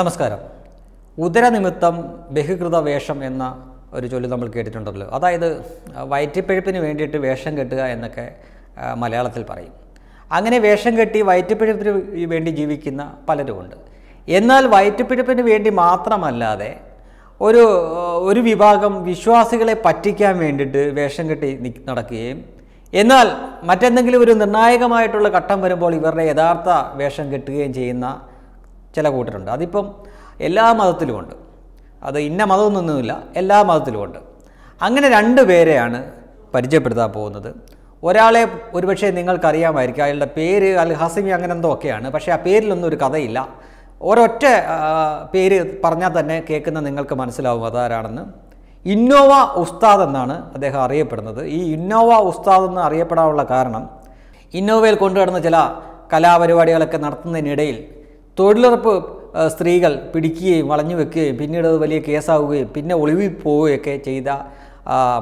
നമസ്കാരം ഉദരനിമിത്തം ബഹിർകൃത വേഷം എന്ന ഒരു ചൊല്ലി നമ്മൾ കേട്ടിട്ടുണ്ടല്ലോ അതായത് വയറ്റിപ്പഴുപ്പിന് വേണ്ടിയിട്ട് വേഷം കെട്ടുക എന്നൊക്കെ മലയാളത്തിൽ പറയും അങ്ങനെ വേഷം കെട്ടി വയറ്റിപ്പഴുപ്പിന് വേണ്ടി ജീവിക്കുന്ന പലരുമുണ്ട് എന്നാൽ വയറ്റിപ്പഴുപ്പിന് വേണ്ടി മാത്രമല്ലാതെ ഒരു ഒരു വിഭാഗം വിശ്വാസികളെ പറ്റിക്കാൻ വേണ്ടിയിട്ട് വേഷം കെട്ടി നടക്കുകയും എന്നാൽ മറ്റെന്തെങ്കിലും ഒരു നിർണായകമായിട്ടുള്ള ഘട്ടം വരുമ്പോൾ ഇവരുടെ യഥാർത്ഥ വേഷം കെട്ടുകയും ചെയ്യുന്ന ചില കൂട്ടരുണ്ട് അതിപ്പം എല്ലാ മതത്തിലുമുണ്ട് അത് ഇന്ന മതമൊന്നുമില്ല എല്ലാ മതത്തിലുമുണ്ട് അങ്ങനെ രണ്ട് പേരെയാണ് പരിചയപ്പെടുത്താൻ പോകുന്നത് ഒരാളെ ഒരുപക്ഷെ നിങ്ങൾക്കറിയാമായിരിക്കും അയാളുടെ പേര് അൽ ഹസിമി അങ്ങനെ എന്തോ ഒക്കെയാണ് പക്ഷേ ആ പേരിലൊന്നും ഒരു കഥയില്ല ഒരൊറ്റ പേര് പറഞ്ഞാൽ തന്നെ കേൾക്കുന്ന നിങ്ങൾക്ക് മനസ്സിലാവും അതാരാണെന്ന് ഇന്നോവ ഉസ്താദ് എന്നാണ് അദ്ദേഹം അറിയപ്പെടുന്നത് ഈ ഇന്നോവ ഉസ്താദ് എന്ന് അറിയപ്പെടാനുള്ള കാരണം ഇന്നോവയിൽ കൊണ്ടുവരുന്ന ചില കലാപരിപാടികളൊക്കെ നടത്തുന്നതിനിടയിൽ തൊഴിലുറപ്പ് സ്ത്രീകൾ പിടിക്കുകയും വളഞ്ഞു വെക്കുകയും പിന്നീട് അത് വലിയ കേസാവുകയും പിന്നെ ഒളിവിൽ പോവുകയൊക്കെ ചെയ്ത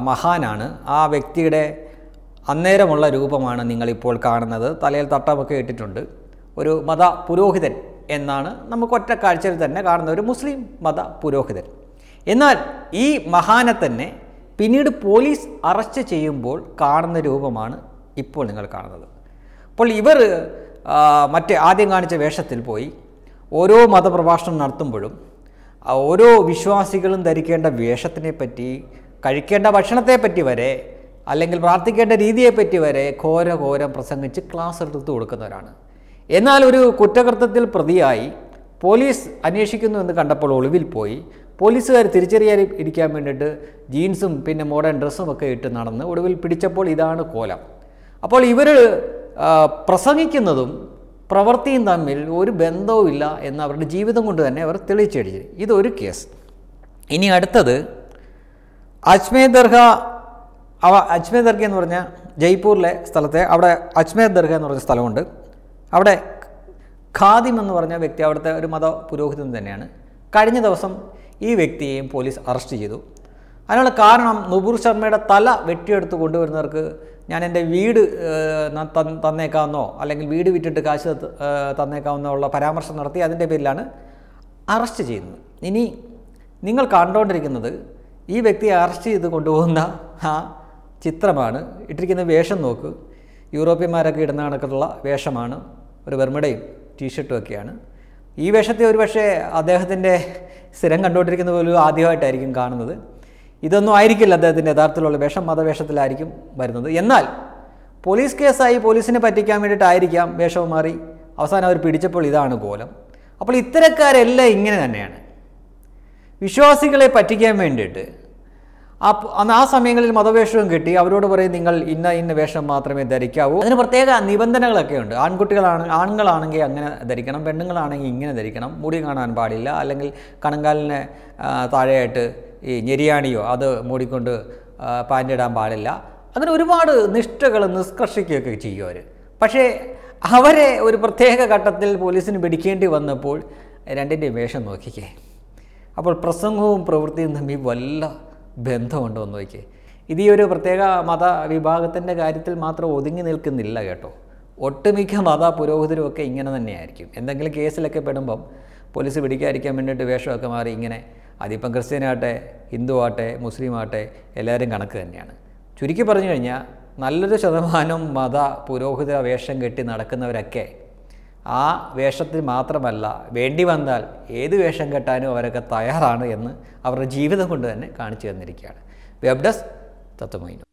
മഹാനാണ് ആ വ്യക്തിയുടെ അന്നേരമുള്ള രൂപമാണ് നിങ്ങളിപ്പോൾ കാണുന്നത് തലയിൽ തട്ടമൊക്കെ ഇട്ടിട്ടുണ്ട് ഒരു മത പുരോഹിതൻ എന്നാണ് നമുക്ക് ഒറ്റ കാഴ്ചയിൽ തന്നെ കാണുന്ന ഒരു മുസ്ലിം മത പുരോഹിതൻ എന്നാൽ ഈ മഹാനെ തന്നെ പിന്നീട് പോലീസ് അറസ്റ്റ് ചെയ്യുമ്പോൾ കാണുന്ന രൂപമാണ് ഇപ്പോൾ നിങ്ങൾ കാണുന്നത് അപ്പോൾ ഇവർ മറ്റേ ആദ്യം കാണിച്ച വേഷത്തിൽ പോയി ഓരോ മതപ്രഭാഷണം നടത്തുമ്പോഴും ഓരോ വിശ്വാസികളും ധരിക്കേണ്ട വേഷത്തിനെ പറ്റി കഴിക്കേണ്ട പറ്റി വരെ അല്ലെങ്കിൽ പ്രാർത്ഥിക്കേണ്ട രീതിയെപ്പറ്റി വരെ ഘോര ഘോരം പ്രസംഗിച്ച് ക്ലാസ് എടുത്ത് കൊടുക്കുന്നവരാണ് എന്നാൽ ഒരു കുറ്റകൃത്യത്തിൽ പ്രതിയായി പോലീസ് അന്വേഷിക്കുന്നു എന്ന് കണ്ടപ്പോൾ ഒളിവിൽ പോയി പോലീസുകാർ തിരിച്ചറിയാൻ ഇരിക്കാൻ വേണ്ടിയിട്ട് ജീൻസും പിന്നെ മോഡേൺ ഡ്രസ്സും ഒക്കെ ഇട്ട് നടന്ന് ഒടുവിൽ പിടിച്ചപ്പോൾ ഇതാണ് കോലം അപ്പോൾ ഇവർ പ്രസംഗിക്കുന്നതും പ്രവൃത്തിയും തമ്മിൽ ഒരു ബന്ധവുമില്ല എന്ന് അവരുടെ ജീവിതം കൊണ്ട് തന്നെ അവർ തെളിയിച്ചടിച്ചു ഇതൊരു കേസ് ഇനി അടുത്തത് അജ്മേ ദർഗ അവ അജ്മേ ദർഗ എന്ന് പറഞ്ഞ ജയ്പൂരിലെ സ്ഥലത്തെ അവിടെ അജ്മേ ദർഗ എന്ന് പറഞ്ഞ സ്ഥലമുണ്ട് അവിടെ ഖാദിം എന്ന് പറഞ്ഞ വ്യക്തി അവിടുത്തെ ഒരു മത പുരോഹിതൻ തന്നെയാണ് കഴിഞ്ഞ ദിവസം ഈ വ്യക്തിയെയും പോലീസ് അറസ്റ്റ് ചെയ്തു അതിനുള്ള കാരണം നുപുർ ശർമ്മയുടെ തല വെട്ടിയെടുത്ത് കൊണ്ടുവരുന്നവർക്ക് ഞാൻ എൻ്റെ വീട് തന്നേക്കാമെന്നോ അല്ലെങ്കിൽ വീട് വിറ്റിട്ട് കാശ് തന്നേക്കാമെന്നോ ഉള്ള പരാമർശം നടത്തി അതിൻ്റെ പേരിലാണ് അറസ്റ്റ് ചെയ്യുന്നത് ഇനി നിങ്ങൾ കണ്ടുകൊണ്ടിരിക്കുന്നത് ഈ വ്യക്തിയെ അറസ്റ്റ് ചെയ്ത് കൊണ്ടുപോകുന്ന ആ ചിത്രമാണ് ഇട്ടിരിക്കുന്ന വേഷം നോക്ക് യൂറോപ്യന്മാരൊക്കെ ഇടുന്ന കണക്കുള്ള വേഷമാണ് ഒരു വെർമിടയും ടീഷർട്ടും ഒക്കെയാണ് ഈ വേഷത്തെ ഒരുപക്ഷെ അദ്ദേഹത്തിൻ്റെ സ്ഥിരം കണ്ടുകൊണ്ടിരിക്കുന്ന പോലും ആദ്യമായിട്ടായിരിക്കും കാണുന്നത് ഇതൊന്നും ആയിരിക്കില്ല അദ്ദേഹത്തിൻ്റെ യഥാർത്ഥത്തിലുള്ള വേഷം മതവേഷത്തിലായിരിക്കും വരുന്നത് എന്നാൽ പോലീസ് കേസായി പോലീസിനെ പറ്റിക്കാൻ വേണ്ടിയിട്ടായിരിക്കാം വേഷം മാറി അവസാനം അവർ പിടിച്ചപ്പോൾ ഇതാണ് കോലം അപ്പോൾ ഇത്തരക്കാരെല്ലാം ഇങ്ങനെ തന്നെയാണ് വിശ്വാസികളെ പറ്റിക്കാൻ വേണ്ടിയിട്ട് ആ ആ സമയങ്ങളിൽ മതവേഷവും കിട്ടി അവരോട് പറയും നിങ്ങൾ ഇന്ന ഇന്ന വേഷം മാത്രമേ ധരിക്കാവൂ അതിന് പ്രത്യേക നിബന്ധനകളൊക്കെ ഉണ്ട് ആൺകുട്ടികളാണ് ആണുങ്ങളാണെങ്കിൽ അങ്ങനെ ധരിക്കണം പെണ്ണുങ്ങളാണെങ്കിൽ ഇങ്ങനെ ധരിക്കണം മുടി കാണാൻ പാടില്ല അല്ലെങ്കിൽ കണങ്കാലിനെ താഴെയായിട്ട് ഈ ഞെരിയാണിയോ അത് മൂടിക്കൊണ്ട് പാൻറ്റിടാൻ പാടില്ല അങ്ങനെ ഒരുപാട് നിഷ്ഠകൾ നിഷ്കർഷിക്കുകയൊക്കെ ചെയ്യും അവർ പക്ഷേ അവരെ ഒരു പ്രത്യേക ഘട്ടത്തിൽ പോലീസിന് പിടിക്കേണ്ടി വന്നപ്പോൾ രണ്ടിൻ്റെയും വേഷം നോക്കിക്കേ അപ്പോൾ പ്രസംഗവും പ്രവൃത്തിയും തമ്മിൽ വല്ല ബന്ധമുണ്ടോ എന്ന് നോക്കിയേ ഇത് ഈ ഒരു പ്രത്യേക മത വിഭാഗത്തിൻ്റെ കാര്യത്തിൽ മാത്രം ഒതുങ്ങി നിൽക്കുന്നില്ല കേട്ടോ ഒട്ടുമിക്ക മത ഒക്കെ ഇങ്ങനെ തന്നെയായിരിക്കും എന്തെങ്കിലും കേസിലൊക്കെ പെടുമ്പം പോലീസ് പിടിക്കാതിരിക്കാൻ വേണ്ടിയിട്ട് വേഷമൊക്കെ മാറി ഇങ്ങനെ അതിപ്പം ക്രിസ്ത്യനാകട്ടെ ഹിന്ദു ആകട്ടെ മുസ്ലിം ആകട്ടെ എല്ലാവരും കണക്ക് തന്നെയാണ് ചുരുക്കി പറഞ്ഞു കഴിഞ്ഞാൽ നല്ലൊരു ശതമാനം മത പുരോഹിത വേഷം കെട്ടി നടക്കുന്നവരൊക്കെ ആ വേഷത്തിൽ മാത്രമല്ല വേണ്ടി വന്നാൽ ഏത് വേഷം കെട്ടാനും അവരൊക്കെ തയ്യാറാണ് എന്ന് അവരുടെ ജീവിതം കൊണ്ട് തന്നെ കാണിച്ചു തന്നിരിക്കുകയാണ് വെബ് ഡെസ്ക് തത്വമൈനു